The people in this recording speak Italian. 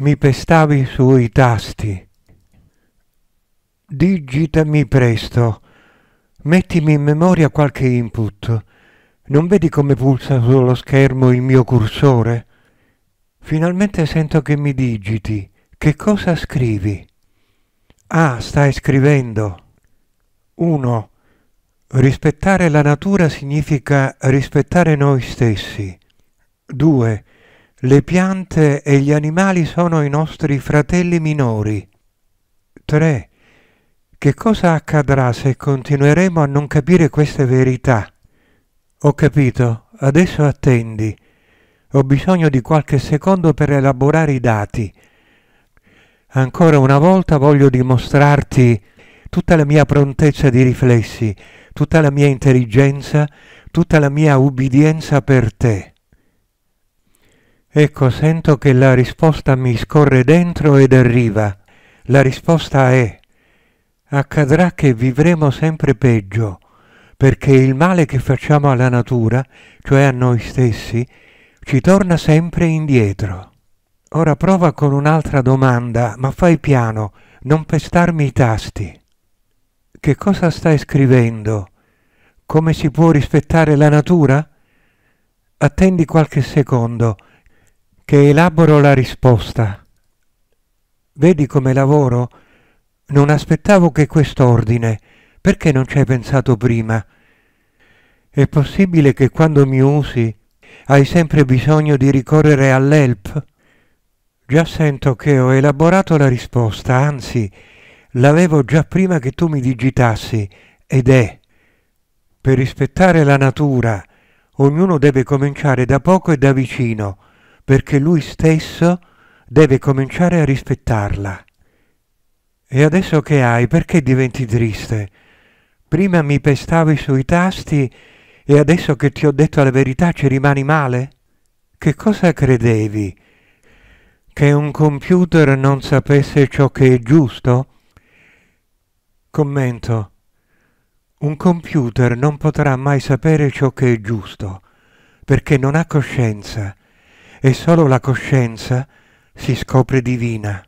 mi pestavi sui tasti. Digitami presto, mettimi in memoria qualche input. Non vedi come pulsa sullo schermo il mio cursore? Finalmente sento che mi digiti. Che cosa scrivi? Ah, stai scrivendo. 1. Rispettare la natura significa rispettare noi stessi. 2. Le piante e gli animali sono i nostri fratelli minori. 3. Che cosa accadrà se continueremo a non capire queste verità? Ho capito, adesso attendi. Ho bisogno di qualche secondo per elaborare i dati. Ancora una volta voglio dimostrarti tutta la mia prontezza di riflessi, tutta la mia intelligenza, tutta la mia ubbidienza per te. Ecco, sento che la risposta mi scorre dentro ed arriva. La risposta è accadrà che vivremo sempre peggio, perché il male che facciamo alla natura, cioè a noi stessi, ci torna sempre indietro. Ora prova con un'altra domanda, ma fai piano, non pestarmi i tasti. Che cosa stai scrivendo? Come si può rispettare la natura? Attendi qualche secondo che elaboro la risposta. Vedi come lavoro? Non aspettavo che quest'ordine. Perché non ci hai pensato prima? È possibile che quando mi usi hai sempre bisogno di ricorrere all'help? Già sento che ho elaborato la risposta, anzi, l'avevo già prima che tu mi digitassi, ed è per rispettare la natura, ognuno deve cominciare da poco e da vicino perché lui stesso deve cominciare a rispettarla. E adesso che hai, perché diventi triste? Prima mi pestavi sui tasti e adesso che ti ho detto la verità ci rimani male? Che cosa credevi? Che un computer non sapesse ciò che è giusto? Commento. Un computer non potrà mai sapere ciò che è giusto, perché non ha coscienza e solo la coscienza si scopre divina.